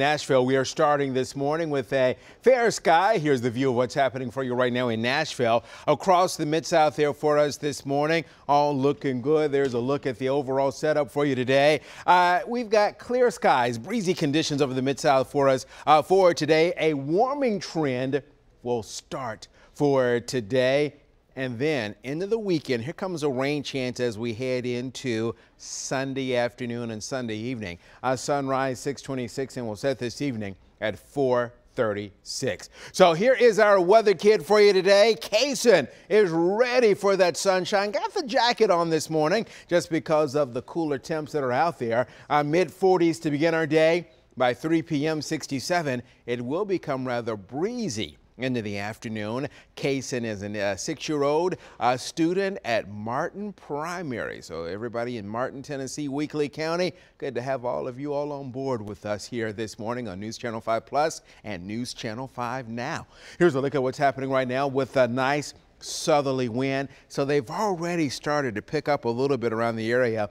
Nashville. We are starting this morning with a fair sky. Here's the view of what's happening for you right now in Nashville. Across the Mid-South there for us this morning, all looking good. There's a look at the overall setup for you today. Uh, we've got clear skies, breezy conditions over the Mid-South for us uh, for today. A warming trend will start for today. And then into the weekend, here comes a rain chance as we head into Sunday afternoon and Sunday evening. Uh, sunrise 626 and we'll set this evening at 436. So here is our weather kid for you today. Kason is ready for that sunshine. Got the jacket on this morning just because of the cooler temps that are out there. Uh, Mid 40s to begin our day. By 3 p.m. 67, it will become rather breezy into the afternoon, Kaysen is a uh, six-year-old uh, student at Martin Primary. So everybody in Martin, Tennessee, Weekly County, good to have all of you all on board with us here this morning on News Channel 5 Plus and News Channel 5 Now. Here's a look at what's happening right now with a nice southerly wind. So they've already started to pick up a little bit around the area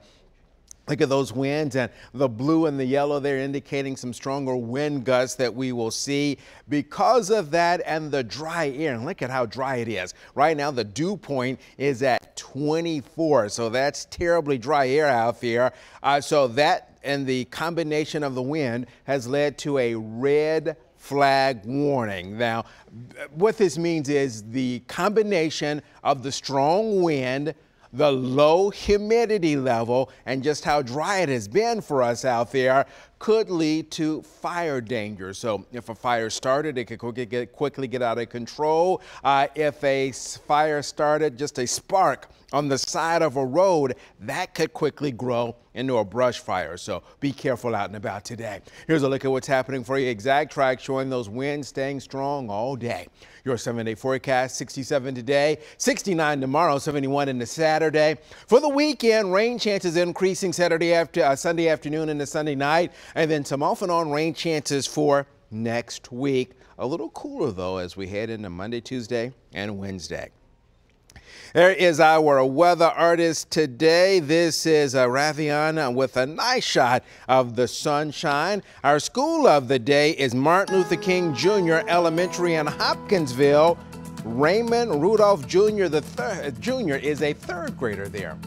Look at those winds and the blue and the yellow there indicating some stronger wind gusts that we will see because of that and the dry air. And look at how dry it is. Right now, the dew point is at 24, so that's terribly dry air out here. Uh, so that and the combination of the wind has led to a red flag warning. Now, what this means is the combination of the strong wind, the low humidity level and just how dry it has been for us out there could lead to fire danger. So if a fire started, it could quickly get out of control. Uh, if a fire started, just a spark on the side of a road, that could quickly grow into a brush fire. So be careful out and about today. Here's a look at what's happening for you. Exact track showing those winds staying strong all day. Your seven day forecast 67 today, 69 tomorrow, 71 into Saturday. For the weekend, rain chances increasing Saturday after uh, Sunday afternoon into Sunday night, and then some off and on rain chances for next week. A little cooler though as we head into Monday, Tuesday, and Wednesday. There is our weather artist today. This is uh, Raviana with a nice shot of the sunshine. Our school of the day is Martin Luther King Jr. Elementary in Hopkinsville. Raymond Rudolph Jr. The Jr. Uh, is a third grader there.